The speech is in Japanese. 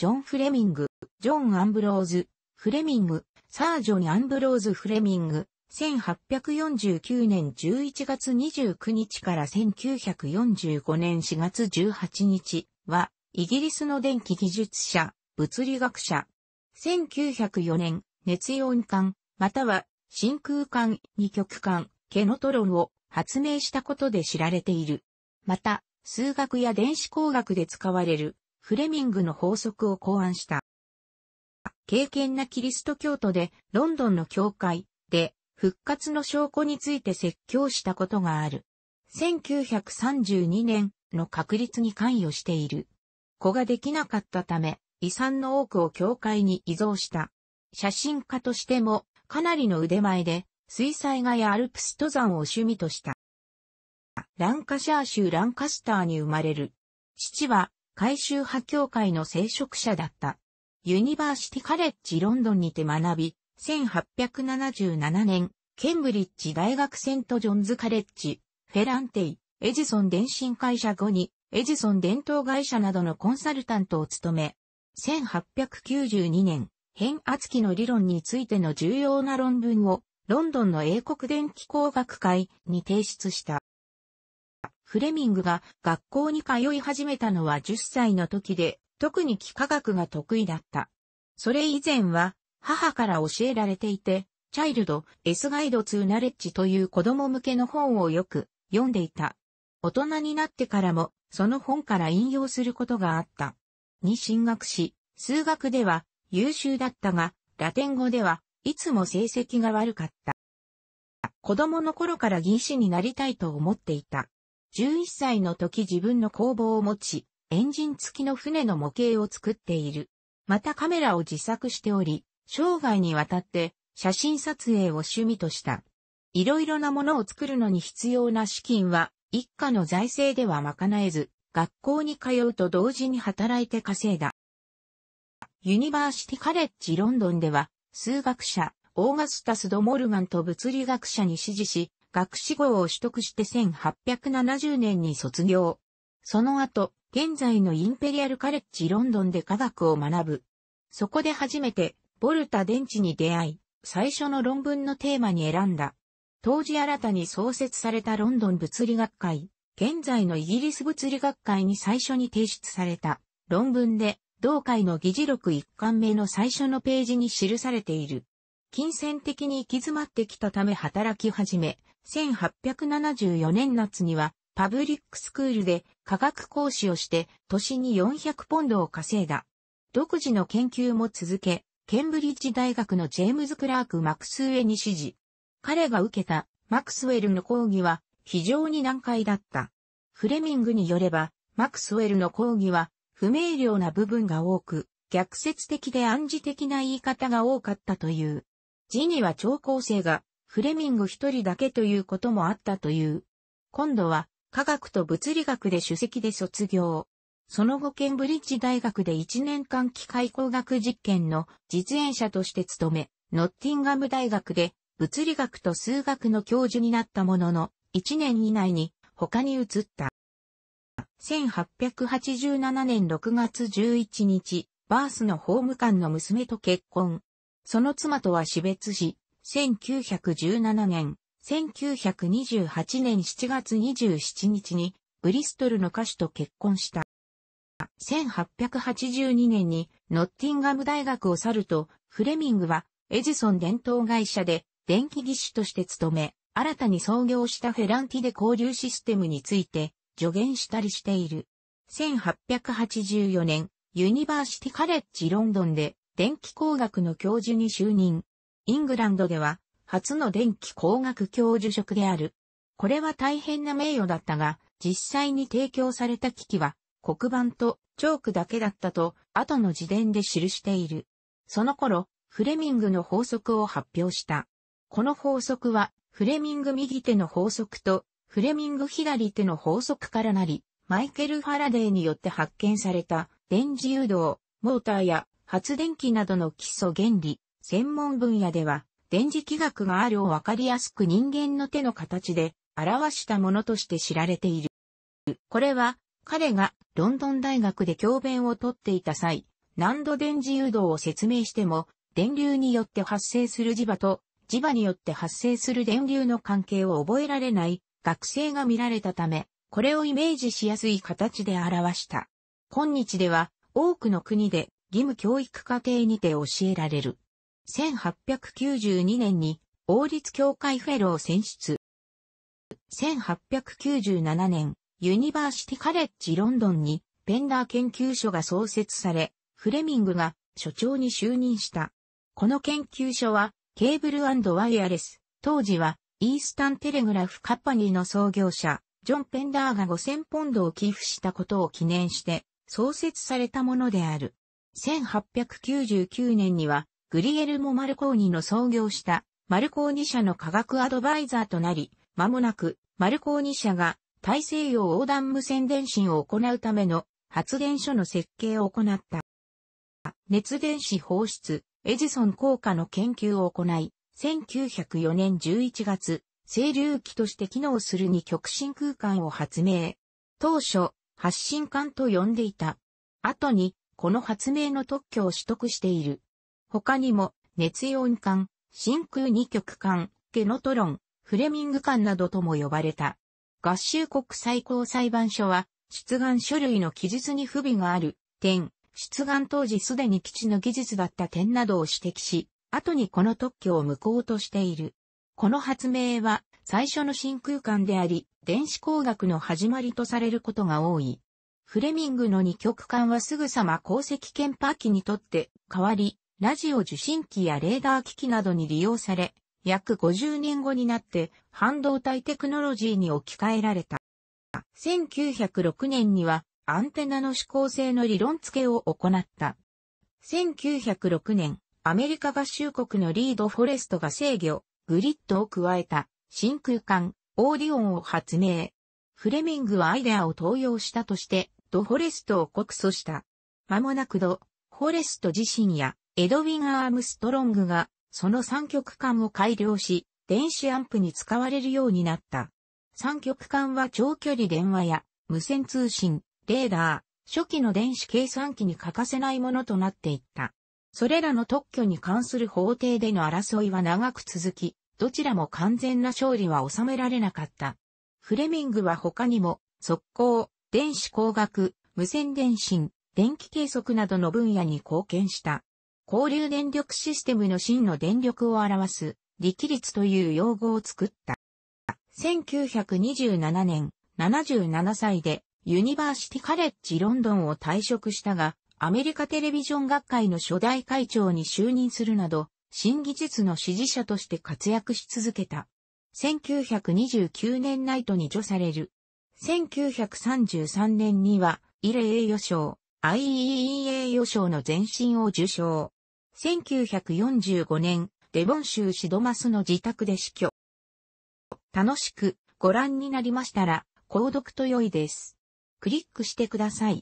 ジョン・フレミング、ジョン・アンブローズ、フレミング、サージョン・アンブローズ・フレミング、1849年11月29日から1945年4月18日は、イギリスの電気技術者、物理学者。1904年、熱溶管、または真空管、二極管、ケノトロンを発明したことで知られている。また、数学や電子工学で使われるフレミングの法則を考案した。敬虔なキリスト教徒で、ロンドンの教会で、復活の証拠について説教したことがある。1932年の確立に関与している。子ができなかったため、遺産の多くを教会に依贈した。写真家としても、かなりの腕前で、水彩画やアルプス登山を趣味とした。ランカシャー州ランカスターに生まれる。父は改修派教会の聖職者だった。ユニバーシティカレッジロンドンにて学び、1877年、ケンブリッジ大学セントジョンズカレッジ、フェランテイ、エジソン電信会社後に、エジソン伝統会社などのコンサルタントを務め、1892年、変圧器の理論についての重要な論文を、ロンドンの英国電気工学会に提出した。フレミングが学校に通い始めたのは10歳の時で、特に幾何学が得意だった。それ以前は、母から教えられていて、チャイルド、エスガイド2ナレッジという子供向けの本をよく読んでいた。大人になってからも、その本から引用することがあった。に進学し、数学では優秀だったが、ラテン語ではいつも成績が悪かった。子供の頃から技師になりたいと思っていた。11歳の時自分の工房を持ち、エンジン付きの船の模型を作っている。またカメラを自作しており、生涯にわたって写真撮影を趣味とした。いろいろなものを作るのに必要な資金は、一家の財政では賄えず、学校に通うと同時に働いて稼いだ。ユニバーシティカレッジロンドンでは、数学者、オーガスタス・ド・モルガンと物理学者に指示し、学士号を取得して1870年に卒業。その後、現在のインペリアルカレッジロンドンで科学を学ぶ。そこで初めて、ボルタ電池に出会い、最初の論文のテーマに選んだ。当時新たに創設されたロンドン物理学会、現在のイギリス物理学会に最初に提出された論文で、同会の議事録一巻目の最初のページに記されている。金銭的に行き詰まってきたため働き始め、1874年夏にはパブリックスクールで科学講師をして年に400ポンドを稼いだ。独自の研究も続け、ケンブリッジ大学のジェームズ・クラーク・マクスウェに指示。彼が受けたマクスウェルの講義は非常に難解だった。フレミングによれば、マクスウェルの講義は不明瞭な部分が多く、逆説的で暗示的な言い方が多かったという。字には超高性がフレミング一人だけということもあったという。今度は科学と物理学で首席で卒業。その後ケンブリッジ大学で1年間機械工学実験の実演者として勤め、ノッティンガム大学で物理学と数学の教授になったものの、1年以内に他に移った。1887年6月11日、バースの法務官の娘と結婚。その妻とは死別し、1917年、1928年7月27日に、ブリストルの歌手と結婚した。1882年にノッティンガム大学を去ると、フレミングはエジソン伝統会社で電気技師として勤め、新たに創業したフェランティで交流システムについて助言したりしている。1884年、ユニバーシティカレッジロンドンで電気工学の教授に就任。イングランドでは、初の電気工学教授職である。これは大変な名誉だったが、実際に提供された機器は、黒板とチョークだけだったと、後の自伝で記している。その頃、フレミングの法則を発表した。この法則は、フレミング右手の法則と、フレミング左手の法則からなり、マイケル・ファラデーによって発見された、電磁誘導、モーターや発電機などの基礎原理、専門分野では、電磁気学があるをわかりやすく人間の手の形で表したものとして知られている。これは、彼がロンドン大学で教鞭をとっていた際、何度電磁誘導を説明しても、電流によって発生する磁場と磁場によって発生する電流の関係を覚えられない学生が見られたため、これをイメージしやすい形で表した。今日では多くの国で義務教育課程にて教えられる。1892年に王立協会フェロー選出。1897年、ユニバーシティカレッジロンドンにペンダー研究所が創設され、フレミングが所長に就任した。この研究所はケーブルワイヤレス、当時はイースタンテレグラフカッパニーの創業者、ジョン・ペンダーが5000ポンドを寄付したことを記念して創設されたものである。1899年にはグリエルモ・マルコーニの創業したマルコーニ社の科学アドバイザーとなり、間もなくマルコーニ社が大西洋横断無線電信を行うための発電所の設計を行った。熱電子放出、エジソン効果の研究を行い、1904年11月、整流器として機能する二極真空間を発明。当初、発信管と呼んでいた。後に、この発明の特許を取得している。他にも、熱イ艦、真空二極艦、ケノトロン、フレミング艦などとも呼ばれた。合衆国最高裁判所は、出願書類の記述に不備がある点、出願当時すでに基地の技術だった点などを指摘し、後にこの特許を無効としている。この発明は最初の真空管であり、電子工学の始まりとされることが多い。フレミングの二極管はすぐさま鉱石研波機にとって変わり、ラジオ受信機やレーダー機器などに利用され、約50年後になって半導体テクノロジーに置き換えられた。1906年にはアンテナの指向性の理論付けを行った。1906年、アメリカ合衆国のリード・フォレストが制御、グリッドを加えた真空管、オーディオンを発明。フレミングはアイデアを投用したとして、ド・フォレストを告訴した。間もなくド・フォレスト自身やエドウィン・アームストロングが、その三極管を改良し、電子アンプに使われるようになった。三極管は長距離電話や無線通信、レーダー、初期の電子計算機に欠かせないものとなっていった。それらの特許に関する法廷での争いは長く続き、どちらも完全な勝利は収められなかった。フレミングは他にも、速攻、電子工学、無線電信、電気計測などの分野に貢献した。交流電力システムの真の電力を表す力率という用語を作った。1927年、77歳でユニバーシティカレッジロンドンを退職したが、アメリカテレビジョン学会の初代会長に就任するなど、新技術の支持者として活躍し続けた。1929年ナイトに除される。1933年には、イレ栄誉賞、IEEA 誉賞の前身を受賞。1945年、デボン州シドマスの自宅で死去。楽しくご覧になりましたら、購読と良いです。クリックしてください。